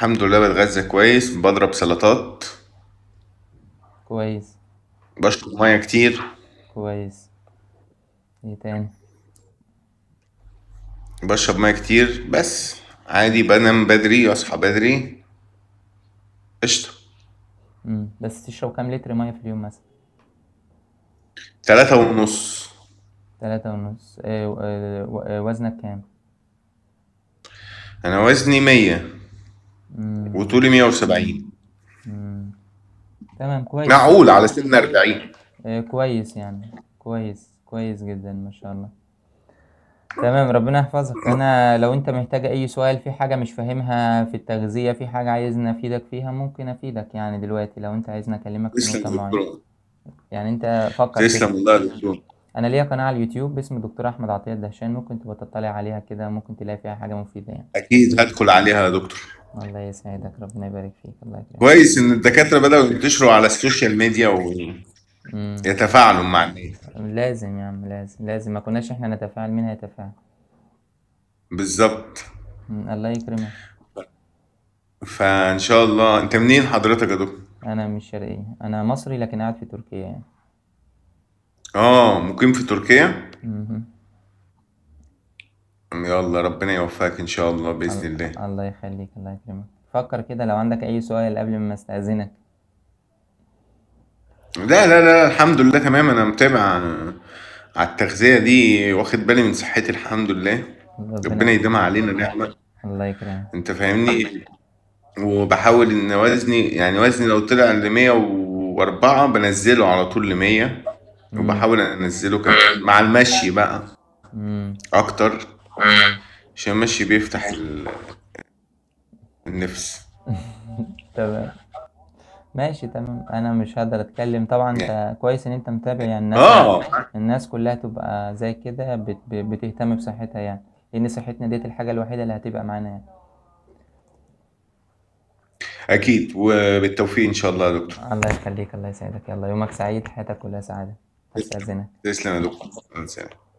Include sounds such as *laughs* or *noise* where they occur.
الحمد لله بتغذى كويس بضرب سلطات كويس بشرب ميه كتير كويس ايه تاني بشرب ميه كتير بس عادي بنام بدري اصحى بدري قشطة بس تشرب كام لتر ميه في اليوم مثلا ثلاثة ونص ثلاثة ونص آه، آه، آه، وزنك كام انا وزني مية وطولي 170 تمام كويس معقول على سن 40 آه، كويس يعني كويس كويس جدا ما شاء الله تمام ربنا يحفظك انا لو انت محتاج اي سؤال في حاجه مش فاهمها في التغذيه في حاجه عايزني افيدك فيها ممكن افيدك يعني دلوقتي لو انت عايزني اكلمك في نقطه معينه يعني انت فكر تسلم والله يا دكتور انا ليا قناه على اليوتيوب باسم دكتور احمد عطيه الدهشان ممكن تبقى تطلع عليها كده ممكن تلاقي فيها حاجه مفيده يعني اكيد هدخل عليها يا دكتور الله يسعدك ربنا يبارك فيك الله يكرمك كويس ان الدكاتره بداوا ينتشروا على السوشيال ميديا ويتفاعلوا مع الناس لازم يا عم لازم لازم ما كناش احنا نتفاعل مين هيتفاعل بالظبط الله يكرمك فان شاء الله انت منين حضرتك يا دكتور انا من الشرقيه انا مصري لكن قاعد في تركيا يعني اه مقيم في تركيا يلا ربنا يوفقك ان شاء الله باذن الله الله يخليك الله يكرمك فكر كده لو عندك اي سؤال قبل ما استاذنك لا لا لا الحمد لله تمام انا متابع على التغذيه دي واخد بالي من صحتي الحمد لله ربنا يديمها علينا نعمه الله يكرمك انت فاهمني وبحاول ان وزني يعني وزني لو طلع ل 104 بنزله على طول ل 100 وبحاول انزله كمان مع المشي بقى اكتر عشان ماشي بيفتح النفس *laughs* تمام ماشي تمام انا مش هقدر اتكلم طبعا انت يعني. كويس ان انت متابع يعني الناس آه. الناس كلها تبقى زي كده بت... بتهتم بصحتها يعني لان صحتنا ديت الحاجه الوحيده اللي هتبقى معانا يعني اكيد وبالتوفيق ان شاء الله يا دكتور الله يخليك الله يسعدك يلا يومك سعيد حياتك كلها سعاده تسلم يا دكتور